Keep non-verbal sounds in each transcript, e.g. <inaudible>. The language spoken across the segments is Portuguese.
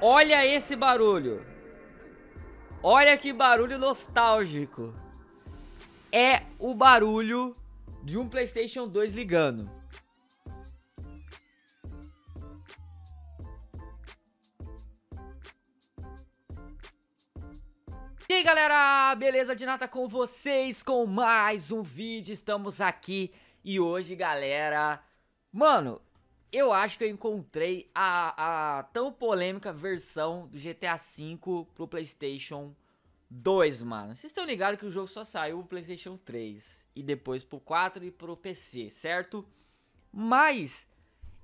Olha esse barulho. Olha que barulho nostálgico. É o barulho de um PlayStation 2 ligando. E aí galera, beleza de nada com vocês com mais um vídeo, estamos aqui e hoje galera, mano, eu acho que eu encontrei a, a tão polêmica versão do GTA V pro PlayStation 2, mano. Vocês estão ligados que o jogo só saiu pro PlayStation 3 e depois pro 4 e pro PC, certo? Mas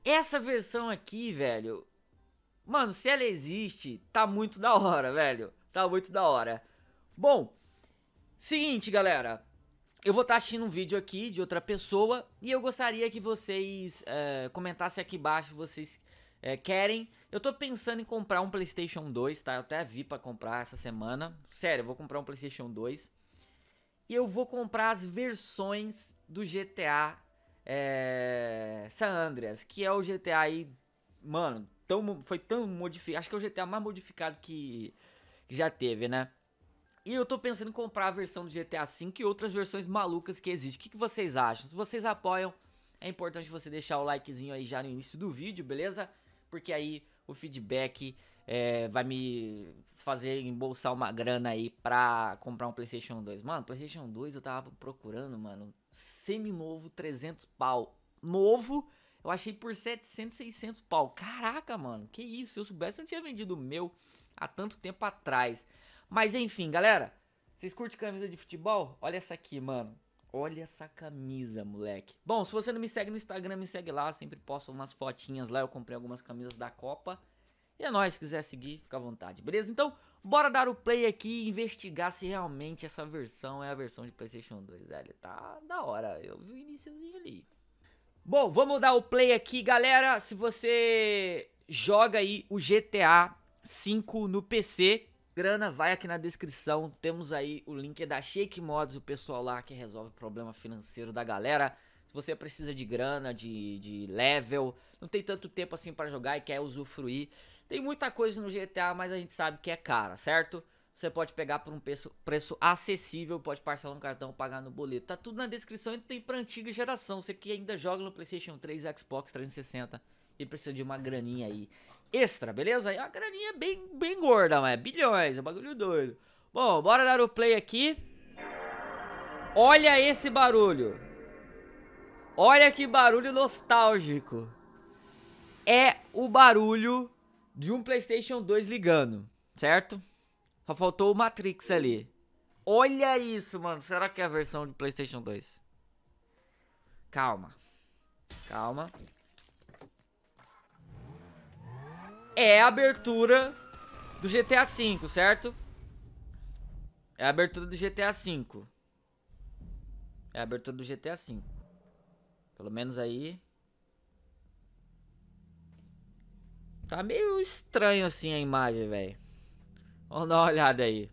essa versão aqui, velho, mano, se ela existe, tá muito da hora, velho. Tá muito da hora. Bom, seguinte, galera eu vou estar tá assistindo um vídeo aqui de outra pessoa e eu gostaria que vocês é, comentassem aqui embaixo, vocês é, querem. Eu tô pensando em comprar um PlayStation 2, tá? Eu até vi para comprar essa semana. Sério, eu vou comprar um PlayStation 2. E eu vou comprar as versões do GTA é, eh, San Andreas, que é o GTA aí, mano, tão, foi tão modificado. Acho que é o GTA mais modificado que, que já teve, né? E eu tô pensando em comprar a versão do GTA V e outras versões malucas que existem. O que, vocês acham? Se vocês apoiam, é importante você deixar o likezinho aí já no início do vídeo, beleza? Porque aí o feedback é, vai me fazer embolsar uma grana aí pra comprar um Playstation 2. Mano, Playstation 2 eu tava procurando, mano, semi-novo, 300 pau. Novo, eu achei por 700, 600 pau. Caraca, mano, que isso? Se eu soubesse, eu não tinha vendido o meu há tanto tempo atrás. Mas enfim, galera. Vocês curtem camisa de futebol? Olha essa aqui, mano. Olha essa camisa, moleque. Bom, se você não me segue no Instagram, me segue lá. Eu sempre posto umas fotinhas lá. Eu comprei algumas camisas da Copa. E é nóis, se quiser seguir, fica à vontade, beleza? Então, bora dar o play aqui e investigar se realmente essa versão é a versão de PlayStation 2, Tá da hora, eu vi o iníciozinho ali. Bom, vamos dar o play aqui, galera. Se você joga aí o GTA V no PC, grana, vai aqui na descrição. Temos aí o link da Shake Mods, o pessoal lá que resolve o problema financeiro da galera. Se você precisa de grana, de, de level, não tem tanto tempo assim para jogar e quer usufruir. Tem muita coisa no GTA, mas a gente sabe que é cara, certo? Você pode pegar por um preço, preço acessível, pode parcelar no cartão, pagar no boleto. Tá tudo na descrição e tem pra antiga geração. Você que ainda joga no PlayStation 3 e Xbox 360 e precisa de uma graninha aí extra, beleza? É uma graninha bem, bem gorda, mas é bilhões, é bagulho doido. Bom, bora dar o play aqui. Olha esse barulho. Olha que barulho nostálgico. É o barulho de um PlayStation 2 ligando, certo? Só faltou o Matrix ali. Olha isso, mano. Será que é a versão de PlayStation 2? Calma. Calma. é a abertura do GTA V, certo? É a abertura do GTA V. É a abertura do GTA V. Pelo menos aí. Tá meio estranho assim a imagem, velho. Vamos dar uma olhada aí.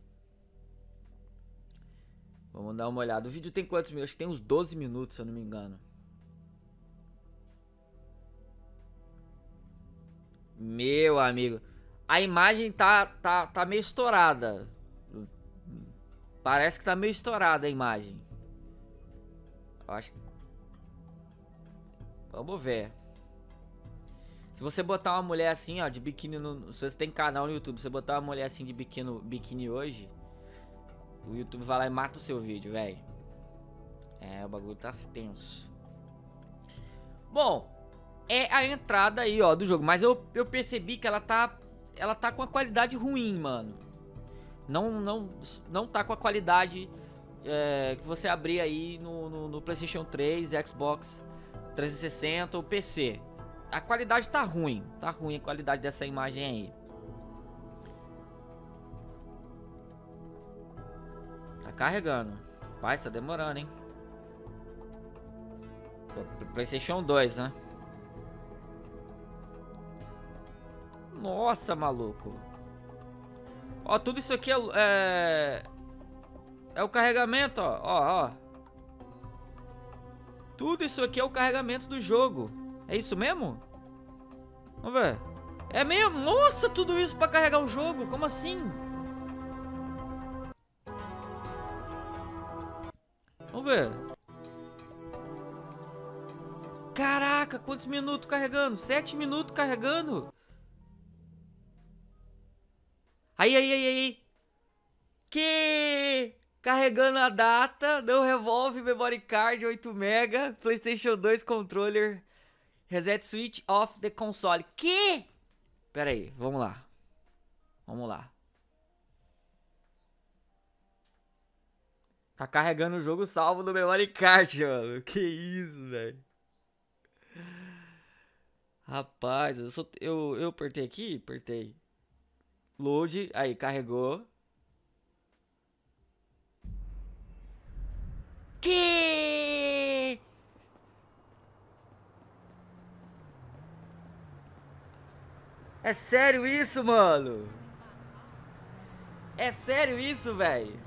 Vamos dar uma olhada. O vídeo tem quantos minutos? Acho que tem uns 12 minutos, se eu não me engano. Meu amigo. A imagem tá, tá, tá meio estourada. Parece que tá meio estourada a imagem. Eu acho que... Vamos ver. Se você botar uma mulher assim, ó, de biquíni no... Se você tem canal no YouTube, se você botar uma mulher assim de biquíni, biquíni hoje, o YouTube vai lá e mata o seu vídeo, velho. É, o bagulho tá tenso. Bom, é a entrada aí, ó, do jogo. Mas eu, eu percebi que ela tá, ela tá com a qualidade ruim, mano. Não, não, não tá com a qualidade é, que você abrir aí no, no, no PlayStation 3, Xbox 360 ou PC. A qualidade tá ruim, tá ruim a qualidade dessa imagem aí. Tá carregando. Pai, tá demorando, hein? PlayStation 2, né? Nossa, maluco. Ó, tudo isso aqui é... É, é o carregamento, ó. Ó, ó. Tudo isso aqui é o carregamento do jogo. É isso mesmo? Vamos ver. É mesmo? Nossa, tudo isso pra carregar o jogo? Como assim? Vamos ver. Caraca, quantos minutos carregando? Sete minutos carregando? Aí, aí, aí, aí. Que? Carregando a data, não revolve, memory card 8 mega, PlayStation 2 controller, reset switch off the console. Que? Pera aí, vamos lá. Vamos lá. Tá carregando o jogo salvo no memory card, mano. Que isso, velho. Rapaz, eu, sou, eu, eu apertei aqui? Apertei. Load, aí carregou. Que? É sério isso, mano? É sério isso, velho?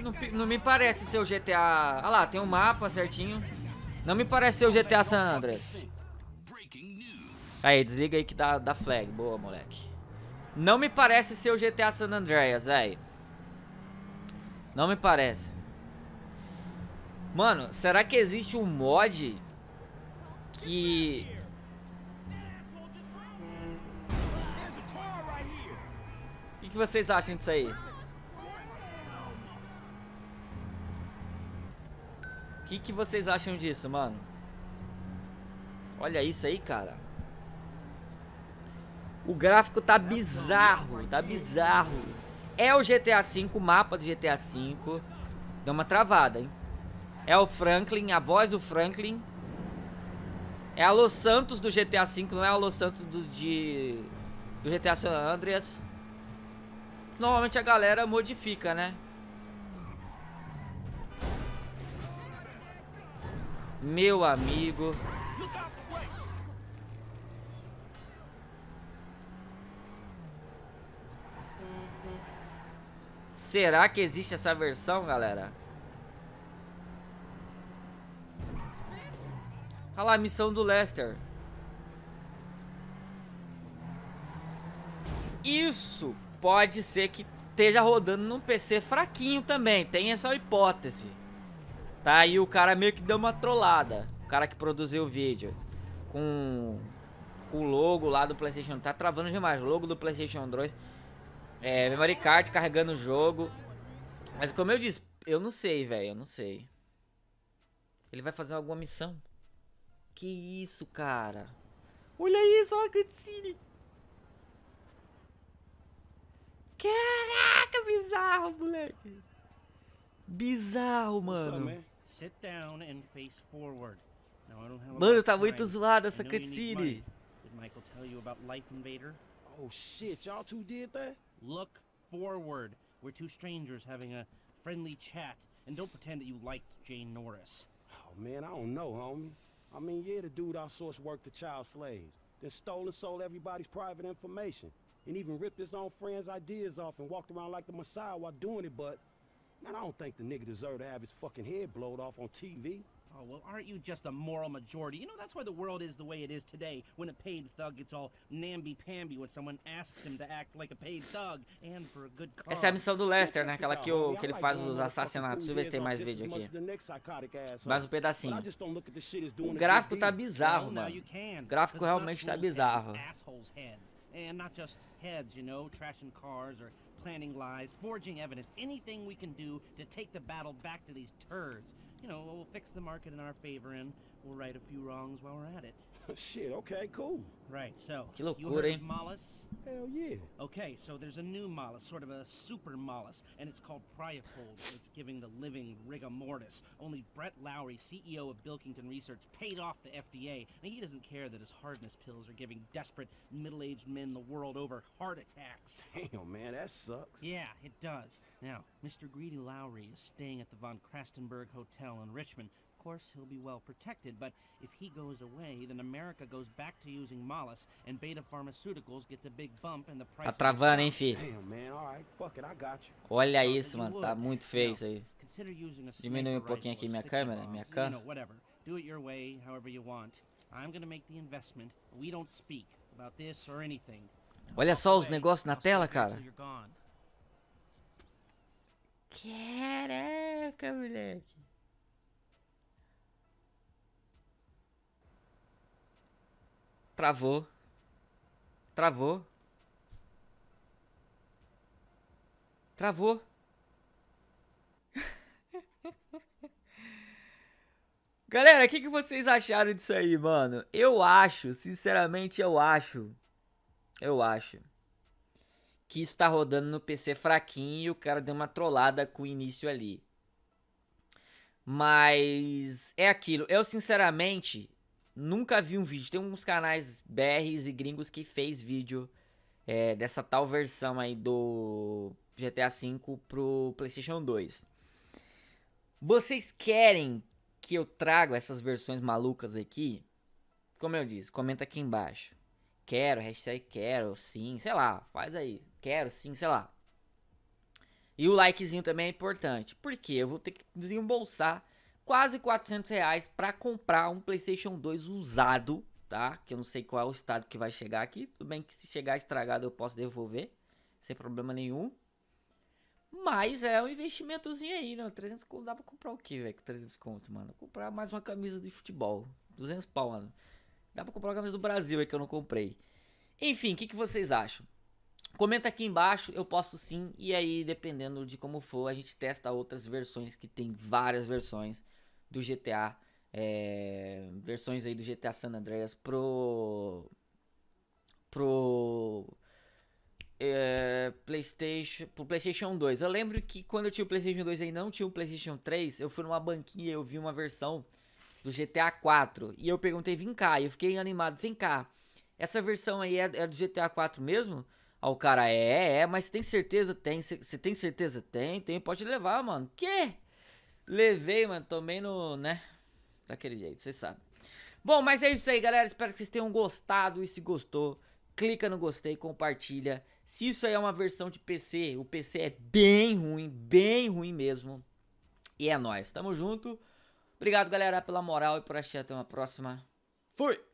Não, não, me parece ser o GTA... Ah lá, tem um mapa certinho. Não me parece ser o GTA San Andreas. Aí, desliga aí que dá, dá flag. Boa, moleque. Não me parece ser o GTA San Andreas, velho. Não me parece. Mano, será que existe um mod que... O que, que vocês acham disso aí? O que, que vocês acham disso, mano? Olha isso aí, cara. O gráfico tá bizarro, tá bizarro. É o GTA V, o mapa do GTA V. Deu uma travada, hein? É o Franklin, a voz do Franklin. É a Los Santos do GTA V, não é a Los Santos do, de, do GTA San Andreas. Normalmente a galera modifica, né? Meu amigo. Será que existe essa versão, galera? Olha lá, a missão do Lester. Isso pode ser que esteja rodando num PC fraquinho também. Tem essa hipótese. Tá? aí o cara meio que deu uma trollada. O cara que produziu o vídeo. Com, com o logo lá do PlayStation. Tá travando demais. O logo do PlayStation 2. É, memory card carregando o jogo. Mas como eu disse, eu não sei, velho, eu não sei. Ele vai fazer alguma missão. Que isso, cara. Olha isso, olha a cutscene. Caraca, bizarro, moleque. Bizarro, mano. Mano, tá muito zoada essa cutscene. Michael tell you about Life Invader? Oh shit, y'all two did that? Look forward. We're two strangers having a friendly chat, and don't pretend that you liked Jane Norris. Oh, man, I don't know, homie. I mean, yeah, the dude outsourced work to child slaves, then stole and sold everybody's private information, and even ripped his own friends' ideas off and walked around like the Messiah while doing it, but... Man, I don't think the nigga deserved to have his fucking head blowed off on TV. Oh, well, aren't you just a moral majority? You know, that's why the world is the way it is today, when a paid thug gets all namby-pamby when someone asks him to act like a paid thug, and for a good cause. Essa é a missão do Lester, né? Aquela que, o, que ele faz os assassinatos. Deixa eu ver se tem mais vídeo aqui. Mais um pedacinho. Tá o gráfico tá bizarro, mano. O gráfico realmente tá bizarro. And not just heads, you know, trashing cars or planning lies, forging evidence, anything we can do to take the battle back to these turds. You know, we'll fix the market in our favor and we'll right a few wrongs while we're at it. Shit, okay, cool. Right, so. Que loucura, you heard of eh? mollus? Hell yeah. Okay, so there's a new mollus, sort of a super mollus, and it's called Priapold. it's giving the living rigor mortis. Only Brett Lowry, CEO of Bilkington Research, paid off the FDA, and he doesn't care that his hardness pills are giving desperate middle aged men the world over heart attacks. <laughs> Damn, man, that sucks. Yeah, it does. Now, Mr. Greedy Lowry is staying at the Von Krastenberg Hotel in Richmond, course, he'll be well protected, but if he goes away, then America goes back to using mollus, and Beta Pharmaceuticals gets a big bump in the price. Tá travando, hein, fi? Olha isso, mano, tá muito feio isso aí. Diminui um pouquinho aqui minha câmera, minha câmera. Do it your way, however you want. I'm gonna make the investment. We don't speak about this or anything. Olha só os negócios na tela, cara. Caraca, moleque. Travou. Travou. Travou. <laughs> Galera, o que, que vocês acharam disso aí, mano? Eu acho, sinceramente, eu acho. Eu acho. Que isso tá rodando no PC fraquinho e o cara deu uma trollada com o início ali. Mas é aquilo. Eu, sinceramente, nunca vi um vídeo. Tem uns canais BRs e gringos que fez vídeo é, dessa tal versão aí do GTA V pro PlayStation 2. Vocês querem que eu traga essas versões malucas aqui? Como eu disse, comenta aqui embaixo. Quero, hashtag quero, sim, sei lá, faz aí. Quero, sim, sei lá. E o likezinho também é importante, porque eu vou ter que desembolsar quase 400 reais para comprar um PlayStation 2 usado, tá? Que eu não sei qual é o estado que vai chegar aqui. Tudo bem que se chegar estragado eu posso devolver, sem problema nenhum. Mas é um investimentozinho aí, não? Né? 300 conto dá pra comprar o que, velho? Com 300 conto, mano? Comprar mais uma camisa de futebol. 200 pau, mano. Dá pra comprar uma camisa do Brasil aí que eu não comprei. Enfim, o que, que vocês acham? Comenta aqui embaixo, eu posso sim, e aí dependendo de como for, a gente testa outras versões, que tem várias versões do GTA, é, eh, versões aí do GTA San Andreas pro, pro é, PlayStation, pro PlayStation 2. Eu lembro que quando eu tinha o PlayStation 2 e não tinha o PlayStation 3, eu fui numa banquinha e eu vi uma versão do GTA 4 e eu perguntei, vem cá, e eu fiquei animado, vem cá, essa versão aí é, é do GTA 4 mesmo? Aí o cara, é, é, mas tem certeza? Tem. Você tem certeza? Tem, tem, pode levar, mano. Que? Levei, mano, tomei no, né? Daquele jeito, você sabe. Bom, mas é isso aí, galera. Espero que vocês tenham gostado. E se gostou, clica no gostei, compartilha. Se isso aí é uma versão de PC, o PC é bem ruim, bem ruim mesmo. E é nóis. Tamo junto. Obrigado, galera, pela moral e por achar. Até uma próxima. Fui!